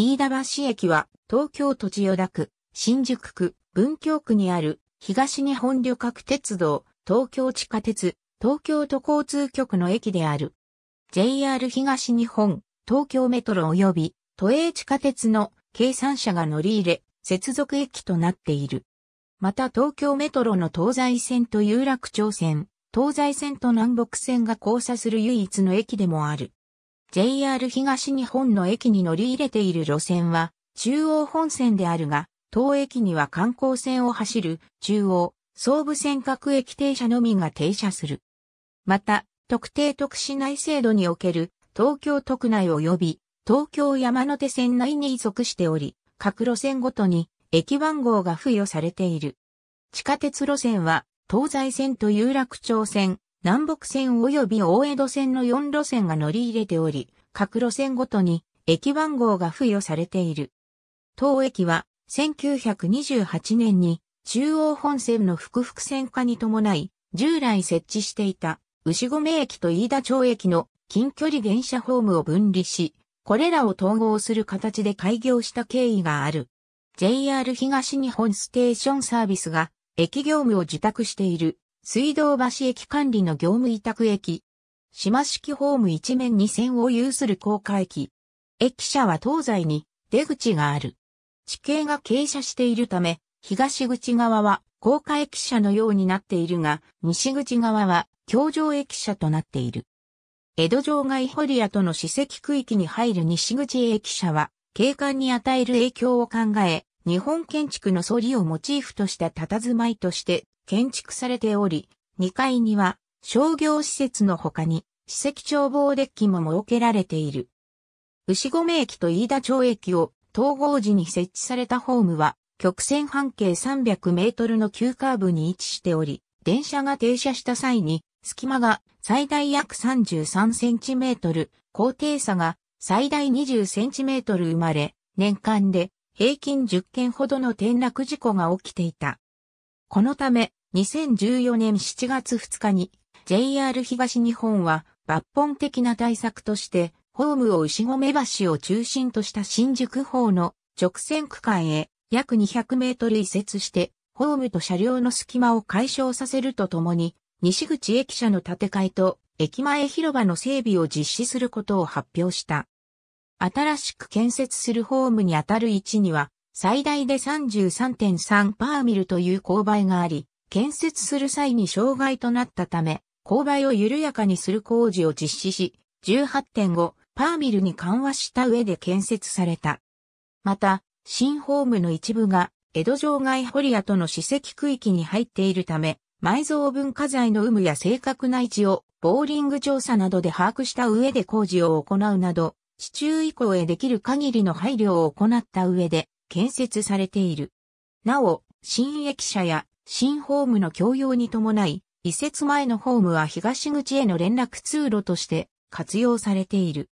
飯田橋駅は東京都千代田区、新宿区、文京区にある東日本旅客鉄道、東京地下鉄、東京都交通局の駅である。JR 東日本、東京メトロ及び都営地下鉄の計算車が乗り入れ、接続駅となっている。また東京メトロの東西線と有楽町線、東西線と南北線が交差する唯一の駅でもある。JR 東日本の駅に乗り入れている路線は、中央本線であるが、当駅には観光線を走る中央、総武線各駅停車のみが停車する。また、特定特市内制度における東京都区内及び東京山手線内に属しており、各路線ごとに駅番号が付与されている。地下鉄路線は東西線と有楽町線、南北線及び大江戸線の4路線が乗り入れており、各路線ごとに駅番号が付与されている。当駅は1928年に中央本線の複々線化に伴い、従来設置していた牛込駅と飯田町駅の近距離電車ホームを分離し、これらを統合する形で開業した経緯がある。JR 東日本ステーションサービスが駅業務を受託している水道橋駅管理の業務委託駅。島式ホーム一面二線を有する高架駅。駅舎は東西に出口がある。地形が傾斜しているため、東口側は高架駅舎のようになっているが、西口側は橋上駅舎となっている。江戸城外堀との史跡区域に入る西口駅舎は、景観に与える影響を考え、日本建築の反りをモチーフとした佇まいとして建築されており、2階には商業施設の他に、史跡眺望デッキも設けられている。牛込駅と飯田町駅を統合時に設置されたホームは、曲線半径300メートルの急カーブに位置しており、電車が停車した際に、隙間が最大約33センチメートル、高低差が最大20センチメートル生まれ、年間で平均10件ほどの転落事故が起きていた。このため、2014年7月2日に JR 東日本は抜本的な対策としてホームを牛込橋を中心とした新宿方の直線区間へ約200メートル移設してホームと車両の隙間を解消させるとともに西口駅舎の建て替えと駅前広場の整備を実施することを発表した。新しく建設するホームにあたる位置には、最大で33.3パーミルという勾配があり、建設する際に障害となったため、勾配を緩やかにする工事を実施し、18.5パーミルに緩和した上で建設された。また、新ホームの一部が江戸城外堀との史跡区域に入っているため、埋蔵文化財の有無や正確な位置をボーリング調査などで把握した上で工事を行うなど、市中以降へできる限りの配慮を行った上で建設されている。なお、新駅舎や新ホームの共用に伴い、移設前のホームは東口への連絡通路として活用されている。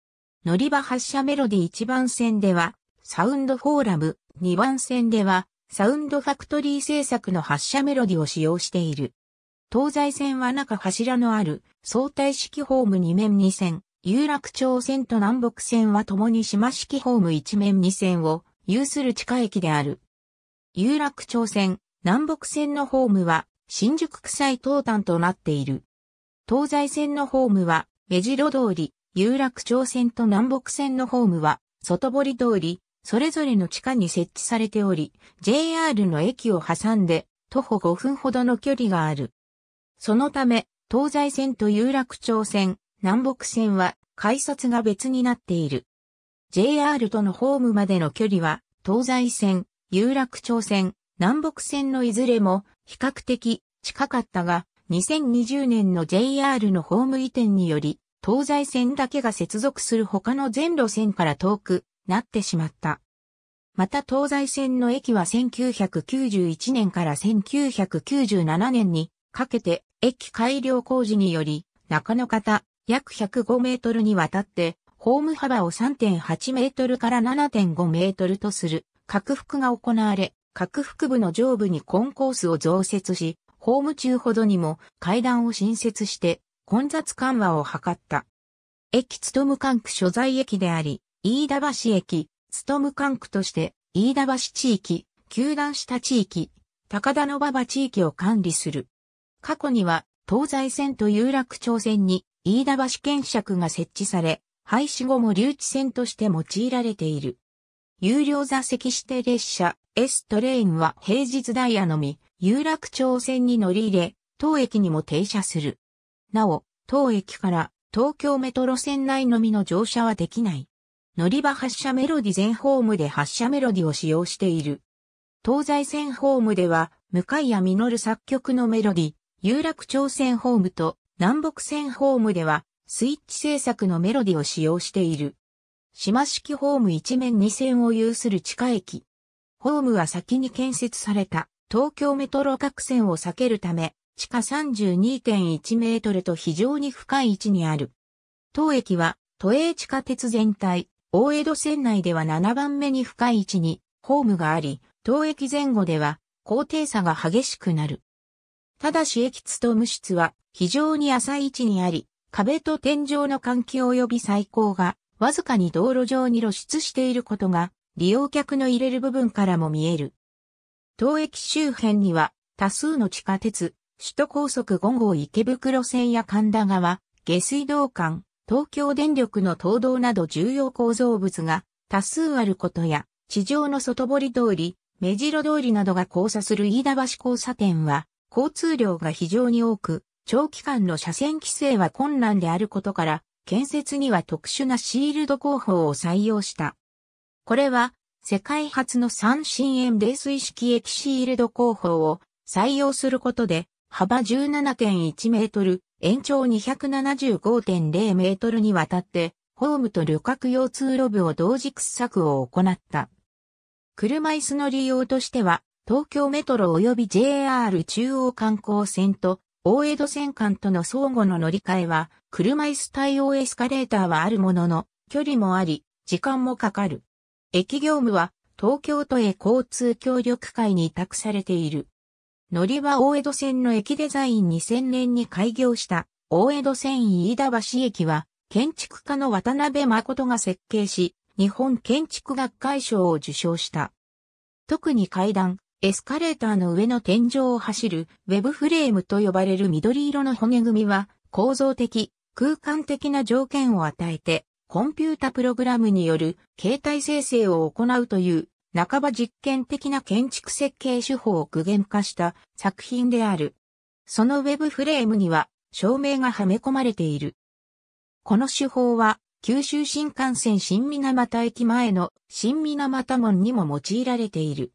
乗り場発車メロディ1番線では、サウンドフォーラム、2番線では、サウンドファクトリー制作の発車メロディを使用している。東西線は中柱のある相対式ホーム2面2線、有楽町線と南北線は共に島式ホーム1面2線を有する地下駅である。有楽町線、南北線のホームは新宿区い東端となっている。東西線のホームは目白通り、有楽町線と南北線のホームは外堀通り、それぞれの地下に設置されており、JR の駅を挟んで徒歩5分ほどの距離がある。そのため、東西線と有楽町線、南北線は改札が別になっている。JR とのホームまでの距離は、東西線、有楽町線、南北線のいずれも比較的近かったが、2020年の JR のホーム移転により、東西線だけが接続する他の全路線から遠くなってしまった。また東西線の駅は1991年から1997年にかけて駅改良工事により中の方約105メートルにわたってホーム幅を3.8メートルから7.5メートルとする拡幅が行われ各腹部の上部にコンコースを増設し、ホーム中ほどにも階段を新設して混雑緩和を図った。駅つとむ管区所在駅であり、飯田橋駅、つとむ管区として飯田橋地域、球団下地域、高田の馬場地域を管理する。過去には東西線と有楽町線に飯田橋検尺が設置され、廃止後も留置線として用いられている。有料座席指定列車 S トレインは平日ダイヤのみ、有楽町線に乗り入れ、当駅にも停車する。なお、当駅から東京メトロ線内のみの乗車はできない。乗り場発車メロディ全ホームで発車メロディを使用している。東西線ホームでは、向谷実作曲のメロディ、有楽町線ホームと南北線ホームでは、スイッチ制作のメロディを使用している。島式ホーム一面二線を有する地下駅。ホームは先に建設された東京メトロ各線を避けるため、地下32.1メートルと非常に深い位置にある。当駅は都営地下鉄全体、大江戸線内では7番目に深い位置にホームがあり、当駅前後では高低差が激しくなる。ただし駅津と無室は非常に浅い位置にあり、壁と天井の換気及び最高がわずかに道路上に露出していることが、利用客の入れる部分からも見える。当駅周辺には、多数の地下鉄、首都高速5号池袋線や神田川、下水道管、東京電力の東道など重要構造物が多数あることや、地上の外堀通り、目白通りなどが交差する飯田橋交差点は、交通量が非常に多く、長期間の車線規制は困難であることから、建設には特殊なシールド工法を採用した。これは、世界初の三深円冷水式液シールド工法を採用することで、幅17.1メートル、延長275.0メートルにわたって、ホームと旅客用通路部を同時掘削を行った。車椅子の利用としては、東京メトロ及び JR 中央観光線と大江戸線間との相互の乗り換えは、車椅子対応エスカレーターはあるものの、距離もあり、時間もかかる。駅業務は、東京都へ交通協力会に委託されている。乗り場大江戸線の駅デザイン2000年に開業した大江戸線飯田橋駅は建築家の渡辺誠が設計し日本建築学会賞を受賞した。特に階段、エスカレーターの上の天井を走るウェブフレームと呼ばれる緑色の骨組みは構造的、空間的な条件を与えてコンピュータプログラムによる形態生成を行うという半ば実験的な建築設計手法を具現化した作品である。そのウェブフレームには照明がはめ込まれている。この手法は九州新幹線新水俣駅前の新水俣門にも用いられている。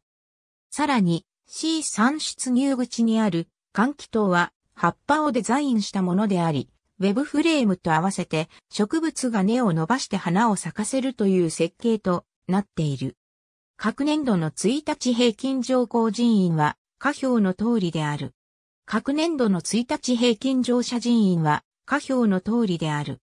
さらに C3 出入口にある換気筒は葉っぱをデザインしたものであり、ウェブフレームと合わせて植物が根を伸ばして花を咲かせるという設計となっている。各年度の1日平均乗降人員は下表の通りである。各年度の1日平均乗車人員は下表の通りである。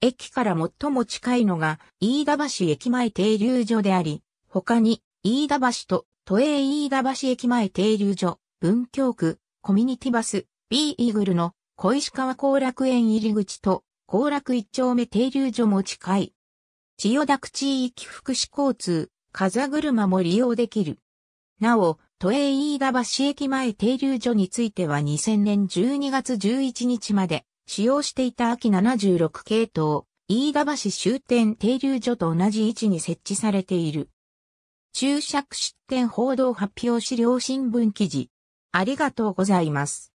駅から最も近いのが飯田橋駅前停留所であり、他に飯田橋と都営飯田橋駅前停留所、文京区、コミュニティバス、B イーグルの小石川後楽園入り口と、後楽一丁目停留所も近い。千代田区地域福祉交通、風車も利用できる。なお、都営飯田橋駅前停留所については2000年12月11日まで使用していた秋76系統、飯田橋終点停留所と同じ位置に設置されている。注釈出典報道発表資料新聞記事。ありがとうございます。